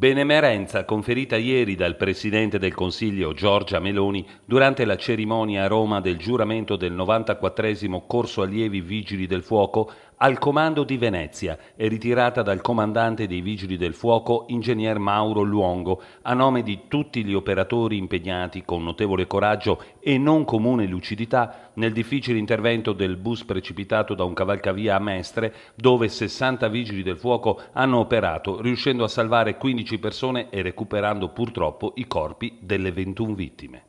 Benemerenza conferita ieri dal Presidente del Consiglio Giorgia Meloni durante la cerimonia a Roma del giuramento del 94 corso allievi vigili del fuoco al comando di Venezia e ritirata dal comandante dei Vigili del Fuoco, ingegner Mauro Luongo, a nome di tutti gli operatori impegnati con notevole coraggio e non comune lucidità nel difficile intervento del bus precipitato da un cavalcavia a Mestre, dove 60 Vigili del Fuoco hanno operato, riuscendo a salvare 15 persone e recuperando purtroppo i corpi delle 21 vittime.